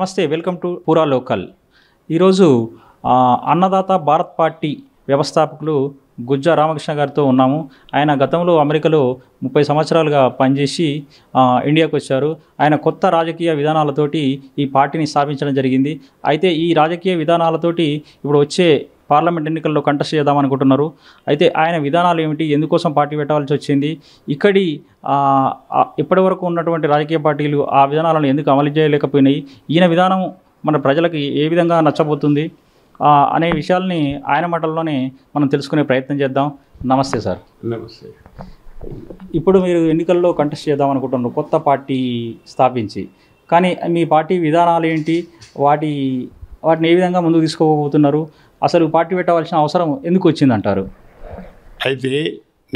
నమస్తే welcome to పూరా local ఈరోజు అన్నదాత భారత్ పార్టీ వ్యవస్థాపకులు గుజ్జా రామకృష్ణ గారితో ఉన్నాము ఆయన గతంలో అమెరికాలో ముప్పై సంవత్సరాలుగా పనిచేసి ఇండియాకు వచ్చారు ఆయన కొత్త రాజకీయ విధానాలతోటి ఈ పార్టీని స్థాపించడం జరిగింది అయితే ఈ రాజకీయ విధానాలతోటి ఇప్పుడు వచ్చే పార్లమెంట్ ఎన్నికల్లో కంటెస్ట్ చేద్దామనుకుంటున్నారు అయితే ఆయన విధానాలు ఏమిటి ఎందుకోసం పార్టీ పెట్టాల్సి వచ్చింది ఇక్కడి ఇప్పటివరకు ఉన్నటువంటి రాజకీయ పార్టీలు ఆ విధానాలను ఎందుకు అమలు చేయలేకపోయినాయి ఈయన విధానం మన ప్రజలకు ఏ విధంగా నచ్చబోతుంది అనే విషయాల్ని ఆయన మాటల్లోనే మనం తెలుసుకునే ప్రయత్నం చేద్దాం నమస్తే సార్ నమస్తే ఇప్పుడు మీరు ఎన్నికల్లో కంటెస్ట్ చేద్దాం అనుకుంటున్నారు కొత్త పార్టీ స్థాపించి కానీ మీ పార్టీ విధానాలు ఏంటి వాటి వాటిని ఏ విధంగా ముందుకు తీసుకోబోతున్నారు అసలు పార్టీ పెట్టవలసిన అవసరం ఎందుకు వచ్చిందంటారు అయితే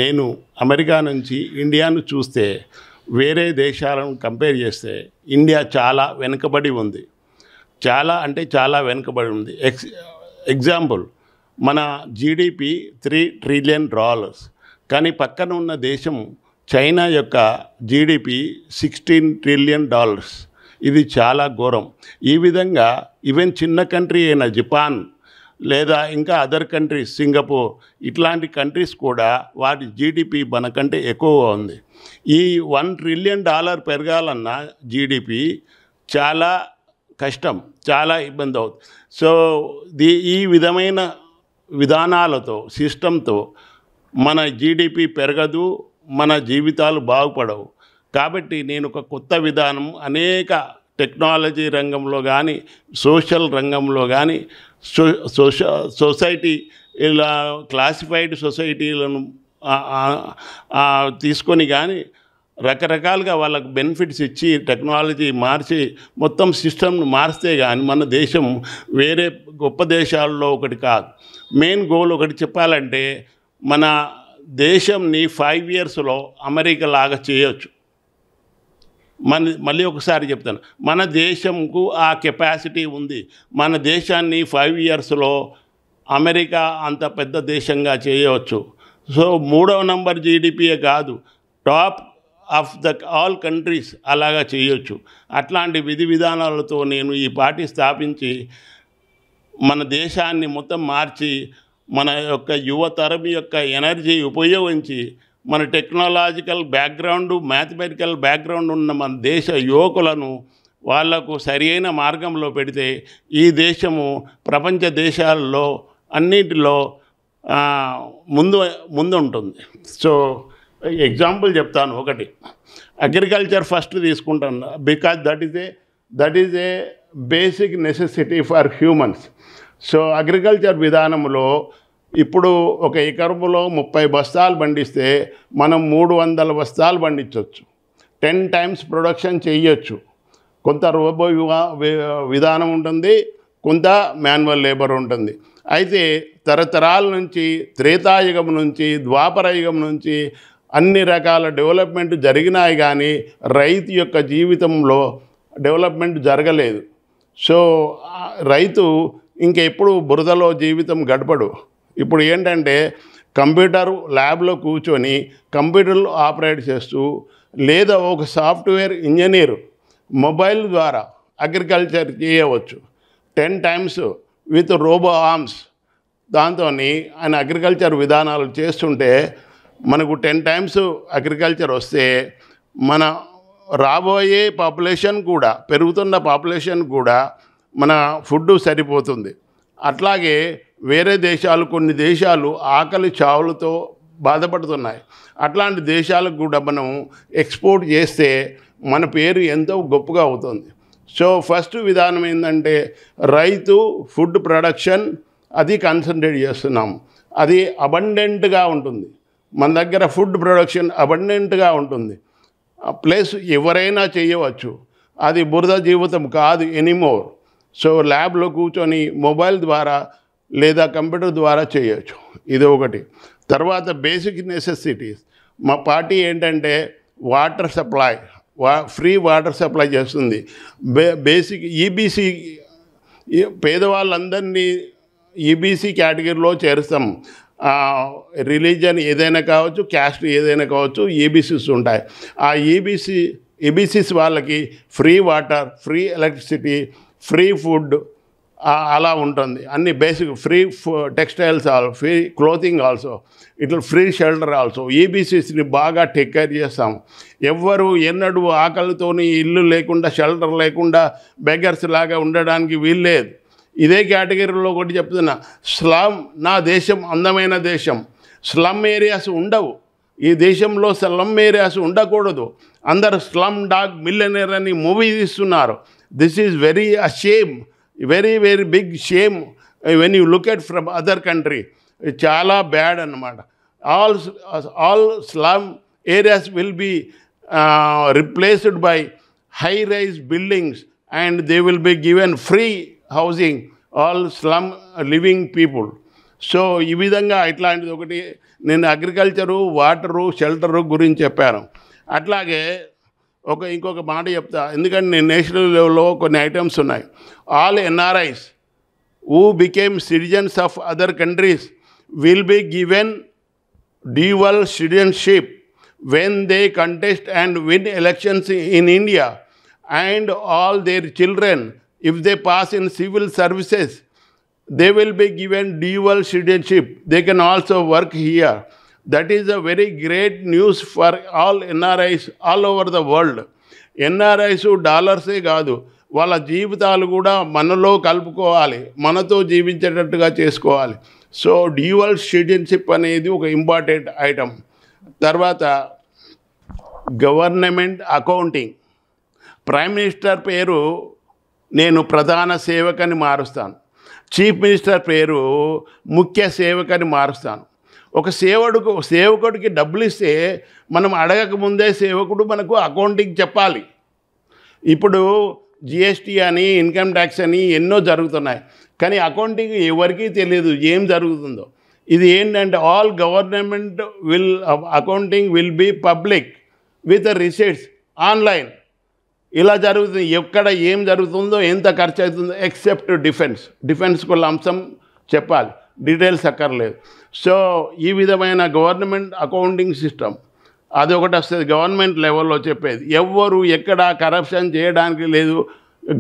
నేను అమెరికా నుంచి ఇండియాను చూస్తే వేరే దేశాలను కంపేర్ చేస్తే ఇండియా చాలా వెనుకబడి ఉంది చాలా అంటే చాలా వెనుకబడి ఉంది ఎక్స్ ఎగ్జాంపుల్ మన జీడిపి త్రీ ట్రిలియన్ డాలర్స్ కానీ పక్కన ఉన్న దేశం చైనా యొక్క జీడిపి సిక్స్టీన్ ట్రిలియన్ డాలర్స్ ఇది చాలా ఘోరం ఈ విధంగా ఈవెన్ చిన్న కంట్రీ అయిన జపాన్ లేదా ఇంకా అదర్ కంట్రీస్ సింగపూర్ ఇట్లాంటి కంట్రీస్ కూడా వాటి జీడిపి మనకంటే ఎక్కువగా ఉంది ఈ వన్ ట్రిలియన్ డాలర్ పెరగాలన్న జీడిపి చాలా కష్టం చాలా ఇబ్బంది అవుతుంది సో దీ ఈ విధమైన విధానాలతో సిస్టంతో మన జీడిపి పెరగదు మన జీవితాలు బాగుపడవు కాబట్టి నేను ఒక కొత్త విధానం అనేక టెక్నాలజీ రంగంలో కానీ సోషల్ రంగంలో కానీ సో సొసైటీ ఇలా క్లాసిఫైడ్ సొసైటీలను తీసుకొని కానీ రకరకాలుగా వాళ్ళకు బెనిఫిట్స్ ఇచ్చి టెక్నాలజీ మార్చి మొత్తం సిస్టమ్ను మార్స్తే కానీ మన దేశం వేరే గొప్ప దేశాల్లో ఒకటి కాదు మెయిన్ గోల్ ఒకటి చెప్పాలంటే మన దేశంని ఫైవ్ ఇయర్స్లో అమెరికా లాగా చేయొచ్చు మన మళ్ళీ ఒకసారి చెప్తాను మన దేశంకు ఆ కెపాసిటీ ఉంది మన దేశాన్ని ఫైవ్ ఇయర్స్లో అమెరికా అంత పెద్ద దేశంగా చేయవచ్చు సో మూడవ నంబర్ జీడిపియే కాదు top of the all countries అలాగా చేయొచ్చు అట్లాంటి విధి విధానాలతో నేను ఈ పార్టీ స్థాపించి మన దేశాన్ని మొత్తం మార్చి మన యొక్క యువతరం యొక్క ఎనర్జీ ఉపయోగించి మన టెక్నాలజికల్ బ్యాక్గ్రౌండ్ మ్యాథమెటికల్ బ్యాక్గ్రౌండ్ ఉన్న మన దేశ యువకులను వాళ్లకు సరియైన మార్గంలో పెడితే ఈ దేశము ప్రపంచ దేశాల్లో అన్నిటిలో ముందు ముందు ఉంటుంది సో ఎగ్జాంపుల్ చెప్తాను ఒకటి అగ్రికల్చర్ ఫస్ట్ తీసుకుంటాను because that is a that is a basic necessity for humans so agriculture విధానంలో ఇప్పుడు ఒక ఎకరములో ముప్పై బస్తాలు పండిస్తే మనం మూడు వందల బస్తాలు పండించవచ్చు టెన్ టైమ్స్ ప్రొడక్షన్ చేయొచ్చు కొంత రోబో విధానం ఉంటుంది కొంత మాన్యువల్ లేబర్ ఉంటుంది అయితే తరతరాల నుంచి త్రేతాయుగం నుంచి ద్వాపరయుగం నుంచి అన్ని రకాల డెవలప్మెంట్ జరిగినాయి కానీ రైతు యొక్క జీవితంలో డెవలప్మెంట్ జరగలేదు సో రైతు ఇంకెప్పుడు బురదలో జీవితం గడపడు ఇప్పుడు ఏంటంటే కంప్యూటర్ ల్యాబ్లో కూర్చొని కంప్యూటర్లు ఆపరేట్ చేస్తూ లేదా ఒక సాఫ్ట్వేర్ ఇంజనీర్ మొబైల్ ద్వారా అగ్రికల్చర్ చేయవచ్చు ten times with robo arms దాంతో ఆయన అగ్రికల్చర్ విధానాలు చేస్తుంటే మనకు టెన్ టైమ్స్ అగ్రికల్చర్ వస్తే మన రాబోయే పాపులేషన్ కూడా పెరుగుతున్న పాపులేషన్ కూడా మన ఫుడ్ సరిపోతుంది అట్లాగే వేరే దేశాలు కొన్ని దేశాలు ఆకలి చావులతో బాధపడుతున్నాయి అట్లాంటి దేశాలకు కూడా మనం ఎక్స్పోర్ట్ చేస్తే మన పేరు ఎంతో గొప్పగా అవుతుంది సో ఫస్ట్ విధానం ఏంటంటే రైతు ఫుడ్ ప్రొడక్షన్ అది కాన్సన్ట్రేట్ చేస్తున్నాం అది అబండెంట్గా ఉంటుంది మన దగ్గర ఫుడ్ ప్రొడక్షన్ అబండెంట్గా ఉంటుంది ప్లస్ ఎవరైనా చేయవచ్చు అది బురద జీవితం కాదు ఎనీమోర్ సో ల్యాబ్లో కూర్చొని మొబైల్ ద్వారా లేదా కంప్యూటర్ ద్వారా చేయవచ్చు ఇది ఒకటి తర్వాత బేసిక్ నెసెసిటీస్ మా పార్టీ ఏంటంటే వాటర్ సప్లై వా ఫ్రీ వాటర్ సప్లై చేస్తుంది బే బేసిక్ e ఈబీసీ పేదవాళ్ళందరినీ ఈబీసీ e కేటగిరీలో చేరుస్తాం రిలీజన్ ఏదైనా కావచ్చు క్యాస్ట్ ఏదైనా కావచ్చు ఈబీసీస్ e ఉంటాయి ఆ ఈబీసీ ఈబీసీస్ వాళ్ళకి free water free electricity free food అలా ఉంటుంది అన్ని basic free textiles free clothing also ఇట్లా ఫ్రీ షెల్టర్ ఆల్సో ఈబీసీస్ని బాగా టేక్ కేర్ చేస్తాము ఎవ్వరు ఎన్నడూ ఆకలితోని ఇల్లు లేకుండా షెల్టర్ లేకుండా బెగర్స్ లాగా ఉండడానికి వీల్లేదు ఇదే కేటగిరీలో ఒకటి చెప్తున్నా స్లమ్ నా దేశం అందమైన దేశం స్లమ్ ఏరియాస్ ఉండవు ఈ దేశంలో స్లమ్ ఏరియాస్ ఉండకూడదు అందరు స్లమ్ డాగ్ మిల్లనేర్ అని మూవీ తీస్తున్నారు this is very a shame very very big shame when you look at from other country చాలా బ్యాడ్ అనమాట all all slum areas will be replaced by high rise buildings and they will be given free housing all slum living people so ఈ విధంగా ఇట్లాంటిది ఒకటి నేను agriculture water shelter గురించి చెప్పాను అట్లాగే इंकोक नेशनल लेवल्लो कोई ईटम्स उल NRIs who became citizen of other country will be given dual citizenship when they contest and win election in India and all their children if they pass in civil services they will be given dual citizenship they can also work here that is a very great news for all NRIs all over the world NRIs డాలర్సే కాదు వాళ్ళ జీవితాలు కూడా మనలో కలుపుకోవాలి మనతో జీవించేటట్టుగా చేసుకోవాలి so dual citizenship అనేది ఒక ఇంపార్టెంట్ ఐటమ్ తర్వాత గవర్నమెంట్ అకౌంటింగ్ ప్రైమ్ మినిస్టర్ పేరు నేను ప్రధాన సేవకని మారుస్తాను చీఫ్ మినిస్టర్ పేరు ముఖ్య సేవకని మారుస్తాను ఒక సేవడుకు సేవకుడికి డబ్బులు ఇస్తే మనం అడగక ముందే సేవకుడు మనకు అకౌంటింగ్ చెప్పాలి ఇప్పుడు జిఎస్టీ అని ఇన్కమ్ ట్యాక్స్ అని ఎన్నో జరుగుతున్నాయి కానీ అకౌంటింగ్ ఎవరికీ తెలియదు ఏం జరుగుతుందో ఇది ఏంటంటే all government will accounting will be public with receipts online ఇలా జరుగుతుంది ఎక్కడ ఏం జరుగుతుందో ఎంత ఖర్చు అవుతుందో ఎక్సెప్ట్ డిఫెన్స్ డిఫెన్స్కు అంశం చెప్పాలి డీటెయిల్స్ అక్కర్లేదు సో ఈ విధమైన గవర్నమెంట్ అకౌంటింగ్ సిస్టమ్ అది ఒకటి వస్తుంది గవర్నమెంట్ లెవెల్లో చెప్పేది ఎవ్వరు ఎక్కడ కరప్షన్ చేయడానికి లేదు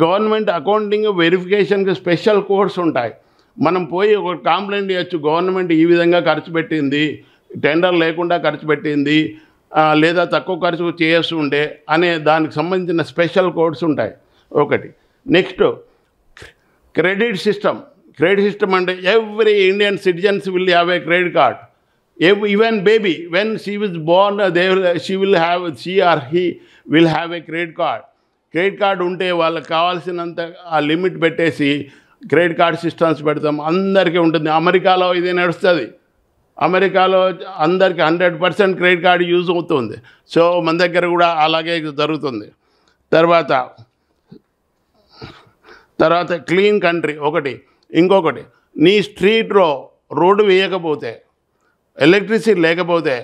గవర్నమెంట్ అకౌంటింగ్ వెరిఫికేషన్కి స్పెషల్ కోడ్స్ ఉంటాయి మనం పోయి ఒక కంప్లైంట్ ఇవ్వచ్చు గవర్నమెంట్ ఈ విధంగా ఖర్చు పెట్టింది టెండర్ లేకుండా ఖర్చు పెట్టింది లేదా తక్కువ ఖర్చు చేస్తూ ఉండే అనే దానికి సంబంధించిన స్పెషల్ కోడ్స్ ఉంటాయి ఒకటి next credit system credit system అంటే every Indian citizens will have a credit card even baby when she was born they will, she will have, she or he will have a credit card credit card ఉంటే వాళ్ళకి కావాల్సినంత ఆ limit పెట్టేసి credit card systems పెడతాం అందరికీ ఉంటుంది అమెరికాలో ఇది నడుస్తుంది అమెరికాలో అందరికీ hundred percent credit card use అవుతుంది సో మన దగ్గర కూడా అలాగే జరుగుతుంది తర్వాత తర్వాత క్లీన్ కంట్రీ ఒకటి ఇంకొకటి నీ స్ట్రీట్లో రోడ్డు వేయకపోతే ఎలక్ట్రిసిటీ లేకపోతే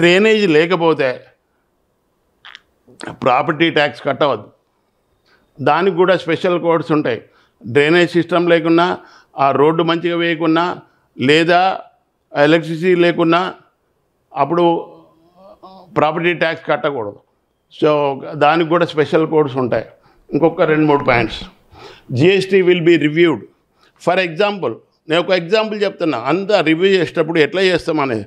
డ్రైనేజ్ లేకపోతే ప్రాపర్టీ ట్యాక్స్ కట్టవద్దు దానికి కూడా స్పెషల్ కోడ్స్ ఉంటాయి డ్రైనేజ్ సిస్టమ్ లేకున్నా ఆ రోడ్డు మంచిగా వేయకున్నా లేదా ఎలక్ట్రిసిటీ లేకున్నా అప్పుడు ప్రాపర్టీ ట్యాక్స్ కట్టకూడదు సో దానికి కూడా స్పెషల్ కోడ్స్ ఉంటాయి ఇంకొక రెండు మూడు points GST will be reviewed for example నేను ఒక ఎగ్జాంపుల్ చెప్తున్నా అంతా రివ్యూ చేసేటప్పుడు ఎట్లా చేస్తామనేది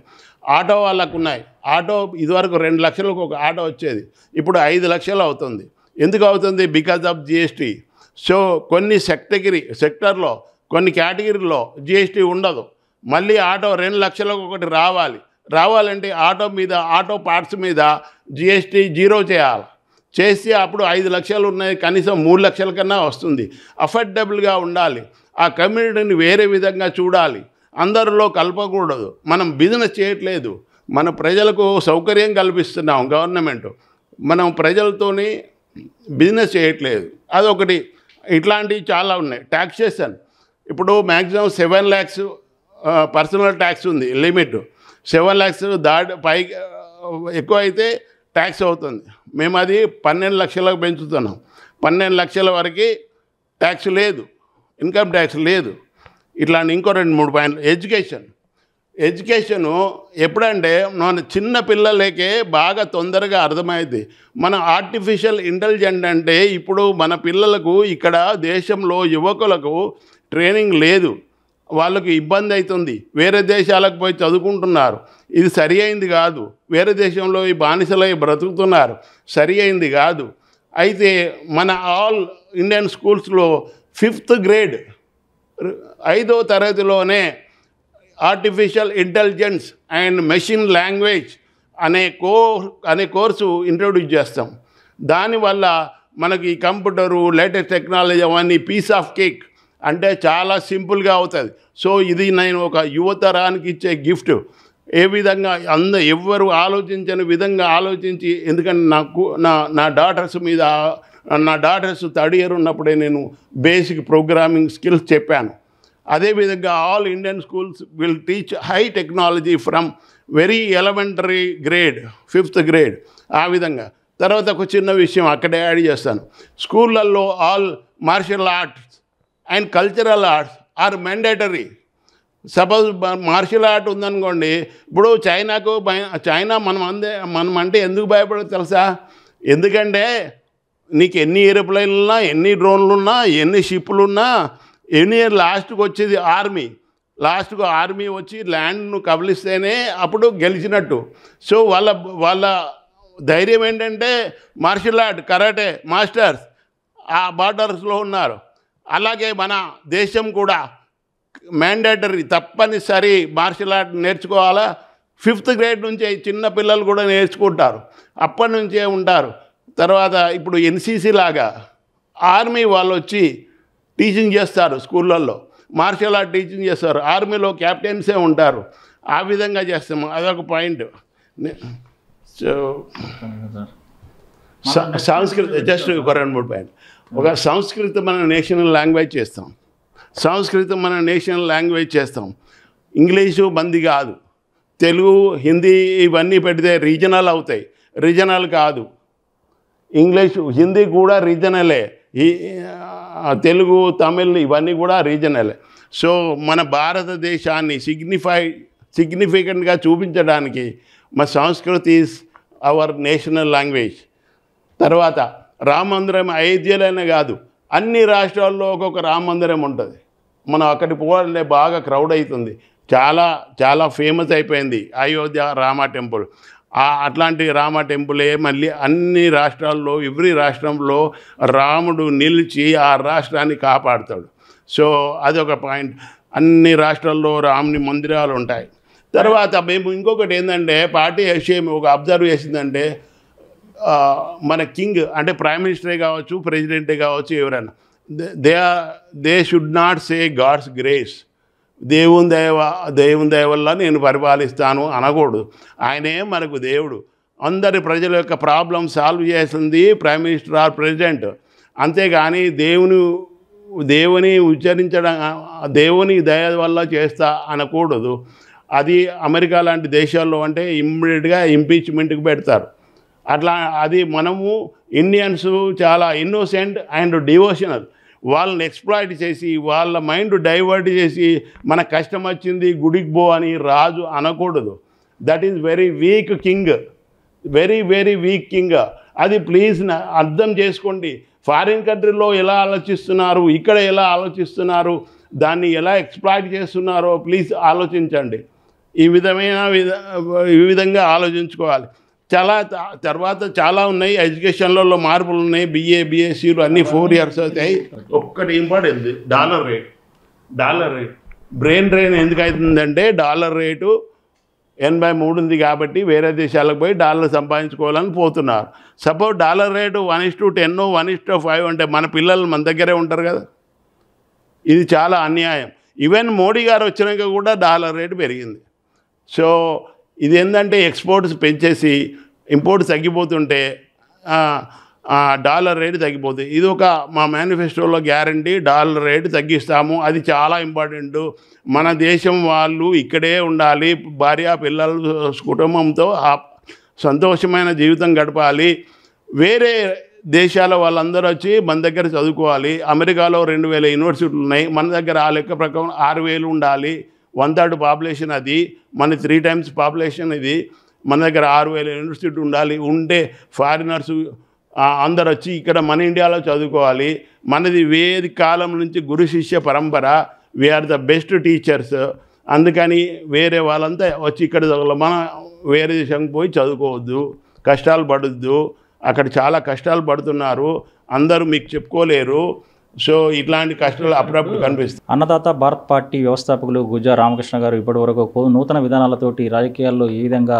ఆటో వాళ్ళకు ఉన్నాయి ఆటో ఇదివరకు రెండు లక్షలకు ఒక ఆటో వచ్చేది ఇప్పుడు ఐదు లక్షలు అవుతుంది ఎందుకు అవుతుంది బికాజ్ ఆఫ్ జిఎస్టీ సో కొన్ని సెక్టగిరీ సెక్టర్లో కొన్ని కేటగిరీలో జిఎస్టీ ఉండదు మళ్ళీ ఆటో రెండు లక్షలకు ఒకటి రావాలి రావాలంటే ఆటో మీద ఆటో పార్ట్స్ మీద జిఎస్టీ జీరో చేయాలి చేస్తే అప్పుడు ఐదు లక్షలు ఉన్నాయి కనీసం మూడు లక్షల కన్నా వస్తుంది అఫర్డబుల్గా ఉండాలి ఆ కమ్యూనిటీని వేరే విధంగా చూడాలి అందరిలో కలపకూడదు మనం బిజినెస్ చేయట్లేదు మన ప్రజలకు సౌకర్యం కల్పిస్తున్నాం గవర్నమెంట్ మనం ప్రజలతోని బిజినెస్ చేయట్లేదు అదొకటి ఇట్లాంటివి చాలా ఉన్నాయి ట్యాక్సేషన్ ఇప్పుడు maximum seven lakhs personal tax ఉంది లిమిట్ సెవెన్ ల్యాక్స్ దాటి పై ఎక్కువ అయితే ట్యాక్స్ అవుతుంది మేము అది పన్నెండు లక్షలకు పెంచుతున్నాం పన్నెండు లక్షల వరకు ట్యాక్స్ లేదు ఇన్కమ్ ట్యాక్స్ లేదు ఇట్లాంటి ఇంకో రెండు మూడు పాయింట్లు ఎడ్యుకేషన్ ఎడ్యుకేషను ఎప్పుడంటే మన చిన్న పిల్లలకే బాగా తొందరగా అర్థమైంది మన ఆర్టిఫిషియల్ ఇంటెలిజెంట్ అంటే ఇప్పుడు మన పిల్లలకు ఇక్కడ దేశంలో యువకులకు ట్రైనింగ్ లేదు వాళ్ళకు ఇబ్బంది అవుతుంది వేరే దేశాలకు పోయి చదువుకుంటున్నారు ఇది సరి అయింది కాదు వేరే దేశంలో ఈ బానిసలై బ్రతుకుతున్నారు సరి అయింది కాదు అయితే మన ఆల్ ఇండియన్ స్కూల్స్లో ఫిఫ్త్ గ్రేడ్ ఐదో తరగతిలోనే artificial intelligence and machine language అనే కో అనే కోర్సు ఇంట్రొడ్యూస్ చేస్తాం దానివల్ల మనకి ఈ కంప్యూటరు లేటెస్ట్ టెక్నాలజీ అవన్నీ పీస్ ఆఫ్ కేక్ అంటే చాలా సింపుల్గా అవుతుంది సో ఇది నేను ఒక యువతరానికి ఇచ్చే గిఫ్ట్ ఏ విధంగా అంద ఎవ్వరు ఆలోచించని విధంగా ఆలోచించి ఎందుకంటే నాకు నా నా డాటర్స్ మీద నా డాటర్స్ థర్డ్ ఇయర్ ఉన్నప్పుడే నేను బేసిక్ ప్రోగ్రామింగ్ స్కిల్స్ చెప్పాను అదేవిధంగా all Indian schools will teach high technology from very elementary grade fifth grade ఆ విధంగా తర్వాత ఒక చిన్న విషయం అక్కడే యాడ్ చేస్తాను స్కూళ్ళల్లో all martial arts and cultural arts are mandatory suppose martial art ఉందనుకోండి ఇప్పుడు చైనాకు చైనా మనం అందే మనం అంటే ఎందుకు భయపడదు తెలుసా ఎందుకంటే నీకు ఎన్ని ఉన్నా ఎన్ని డ్రోన్లున్నా ఎన్ని ఉన్నా ఎన్ని లాస్ట్కి వచ్చేది ఆర్మీ లాస్ట్కు ఆర్మీ వచ్చి ల్యాండ్ను కబలిస్తేనే అప్పుడు గెలిచినట్టు సో వాళ్ళ వాళ్ళ ధైర్యం ఏంటంటే మార్షల్ ఆర్ట్ కరాటే మాస్టర్స్ ఆ బార్డర్స్లో ఉన్నారు అలాగే మన దేశం కూడా మ్యాండేటరీ తప్పనిసరి మార్షల్ ఆర్ట్ నేర్చుకోవాలా ఫిఫ్త్ గ్రేడ్ నుంచే చిన్న పిల్లలు కూడా నేర్చుకుంటారు అప్పటి నుంచే ఉంటారు తర్వాత ఇప్పుడు ఎన్సీసీ లాగా ఆర్మీ వాళ్ళు వచ్చి టీచింగ్ చేస్తారు స్కూళ్ళల్లో మార్షల్ ఆర్ట్ టీచింగ్ చేస్తారు ఆర్మీలో క్యాప్టెన్సే ఉంటారు ఆ విధంగా చేస్తాము అదొక పాయింట్ సంస్కృత జస్ట్ ఒక రెండు మూడు పాయింట్ ఒక సంస్కృతం మన నేషనల్ లాంగ్వేజ్ చేస్తాం సంస్కృతం మన నేషనల్ లాంగ్వేజ్ చేస్తాం ఇంగ్లీషు బందీ కాదు తెలుగు హిందీ ఇవన్నీ పెడితే రీజనల్ అవుతాయి రీజనల్ కాదు ఇంగ్లీష్ హిందీ కూడా రీజనలే ఈ తెలుగు తమిళ్ ఇవన్నీ కూడా రీజనలే సో మన భారతదేశాన్ని సిగ్నిఫై సిగ్నిఫికెంట్గా చూపించడానికి మా సంస్కృతి ఈజ్ అవర్ నేషనల్ లాంగ్వేజ్ తర్వాత రామందిరం మందిరం అయోధ్యలోనే కాదు అన్ని రాష్ట్రాల్లో ఒక్కొక్క రామ మందిరం ఉంటుంది మనం అక్కడికి పోవాలంటే బాగా క్రౌడ్ అవుతుంది చాలా చాలా ఫేమస్ అయిపోయింది అయోధ్య రామ టెంపుల్ అట్లాంటి రామ టెంపులే మళ్ళీ అన్ని రాష్ట్రాల్లో ఎవ్రీ రాష్ట్రంలో రాముడు నిలిచి ఆ రాష్ట్రాన్ని కాపాడుతాడు సో అదొక పాయింట్ అన్ని రాష్ట్రాల్లో రాముని మందిరాలు ఉంటాయి తర్వాత మేము ఇంకొకటి ఏంటంటే పార్టీ విషయం ఒక అబ్జర్వ్ చేసిందంటే మన కింగ్ అంటే ప్రైమ్ మినిస్టరే కావచ్చు ప్రెసిడెంటే కావచ్చు ఎవరైనా they they should not say God's grace దేవుని దయవ దేవుని దయ వల్ల నేను పరిపాలిస్తాను అనకూడదు ఆయనే మనకు దేవుడు అందరి ప్రజల యొక్క ప్రాబ్లం సాల్వ్ చేసింది ప్రైమ్ మినిస్టర్ ఆర్ ప్రెసిడెంట్ అంతేగాని దేవుని దేవుని ఉచ్చరించడం దేవుని దయ వల్ల చేస్తా అనకూడదు అది అమెరికా లాంటి దేశాల్లో అంటే ఇమ్మీడియట్గా ఇంపీచ్మెంట్కి పెడతారు అట్లా అది మనము ఇండియన్స్ చాలా ఇన్నోసెంట్ అండ్ డివోషనల్ వాళ్ళని ఎక్స్ప్లాయిట్ చేసి వాళ్ళ మైండ్ డైవర్ట్ చేసి మన కష్టం వచ్చింది గుడికి పో అని రాజు అనకూడదు that is very weak king very very weak king అది ప్లీజ్ అర్థం చేసుకోండి ఫారిన్ కంట్రీలో ఎలా ఆలోచిస్తున్నారు ఇక్కడ ఎలా ఆలోచిస్తున్నారు దాన్ని ఎలా ఎక్స్ప్లాయిట్ చేస్తున్నారో ప్లీజ్ ఆలోచించండి ఈ విధమైన విధ ఈ విధంగా ఆలోచించుకోవాలి చాలా తర్వాత చాలా ఉన్నాయి ఎడ్యుకేషన్లలో మార్పులు ఉన్నాయి బిఏ బిఎస్సీలు అన్నీ ఫోర్ ఇయర్స్ అవుతాయి ఒక్కటి important dollar rate dollar rate brain drain ఎందుకు అవుతుందంటే డాలర్ రేటు ఎనభై మూడు ఉంది కాబట్టి వేరే దేశాలకు పోయి డాలర్ సంపాదించుకోవాలని పోతున్నారు suppose dollar rate one is to ten one is to five అంటే మన పిల్లలు మన దగ్గరే ఉంటారు కదా ఇది చాలా అన్యాయం ఈవెన్ మోడీ గారు వచ్చినాక కూడా డాలర్ రేటు పెరిగింది సో ఇది ఏంటంటే ఎక్స్పోర్ట్స్ పెంచేసి ఇంపోర్ట్స్ తగ్గిపోతుంటే డాలర్ రేటు తగ్గిపోతుంది ఇది ఒక మా మేనిఫెస్టోలో గ్యారంటీ డాలర్ రేటు తగ్గిస్తాము అది చాలా ఇంపార్టెంటు మన దేశం వాళ్ళు ఇక్కడే ఉండాలి భార్య పిల్లల కుటుంబంతో సంతోషమైన జీవితం గడపాలి వేరే దేశాల వాళ్ళందరూ వచ్చి మన దగ్గర చదువుకోవాలి అమెరికాలో రెండు వేల యూనివర్సిటీలు ఉన్నాయి మన దగ్గర ఆ లెక్క ప్రకారం ఆరు వేలు ఉండాలి వన్ థర్డ్ పాపులేషన్ అది మన త్రీ టైమ్స్ పాపులేషన్ ఇది మన దగ్గర ఆరు వేల యూనివర్సిటీ ఉండాలి ఉండే ఫారినర్స్ అందరు వచ్చి ఇక్కడ మన ఇండియాలో చదువుకోవాలి మనది వేది కాలం నుంచి గురు శిష్య పరంపర వీఆర్ ద బెస్ట్ టీచర్స్ అందుకని వేరే వాళ్ళంతా వచ్చి ఇక్కడ మన వేరే దేశంకి పోయి చదువుకోవద్దు కష్టాలు పడద్దు అక్కడ చాలా కష్టాలు పడుతున్నారు అందరూ మీకు చెప్పుకోలేరు సో ఇట్లాంటి కష్టాలు అప్పుడప్పుడు కనిపిస్తాయి అన్నదాత భారత్ పార్టీ వ్యవస్థాపకులు గుజ్జా రామకృష్ణ గారు ఇప్పటి వరకు నూతన విధానాలతోటి రాజకీయాల్లో ఏ విధంగా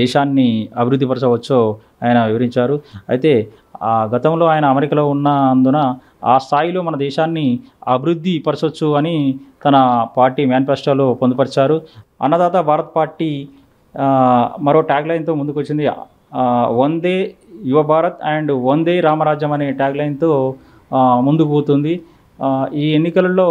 దేశాన్ని అభివృద్ధిపరచవచ్చో ఆయన వివరించారు అయితే ఆ గతంలో ఆయన అమెరికాలో ఉన్న అందున ఆ స్థాయిలో మన దేశాన్ని అభివృద్ధి పరచవచ్చు అని తన పార్టీ మేనిఫెస్టోలో పొందుపరిచారు అన్నదాత భారత్ పార్టీ మరో ట్యాగ్ లైన్తో ముందుకొచ్చింది వందే యువ భారత్ అండ్ వందే రామరాజ్యం అనే ట్యాగ్ లైన్తో ముందుకు పోతుంది ఈ ఎన్నికలలో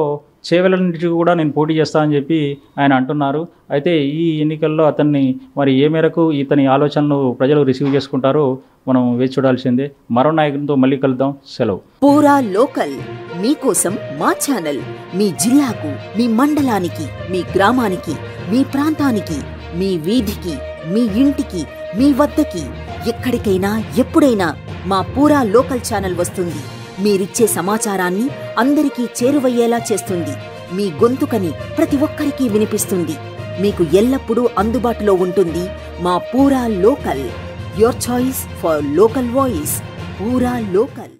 చేవెల కూడా నేను పోటీ అని చెప్పి ఆయన అంటున్నారు అయితే ఈ ఎన్నికల్లో అతన్ని మరి ఏ మేరకు ఇతని ఆలోచనలు ప్రజలు రిసీవ్ చేసుకుంటారో మనం వేచి చూడాల్సిందే మరో నాయకునితో మళ్ళీ కలుద్దాం సెలవు పూరా లోకల్ మీకోసం మా ఛానల్ మీ జిల్లాకు మీ మండలానికి మీ గ్రామానికి మీ ప్రాంతానికి మీ వీధికి మీ ఇంటికి మీ వద్దకి ఎక్కడికైనా ఎప్పుడైనా మా పూరా లోకల్ ఛానల్ వస్తుంది మీరిచ్చే సమాచారాన్ని అందరికీ చేరువయ్యేలా చేస్తుంది మీ గొంతుకని ప్రతి ఒక్కరికి వినిపిస్తుంది మీకు ఎల్లప్పుడూ అందుబాటులో ఉంటుంది మా పూరా local your choice for local voice పూరా లోకల్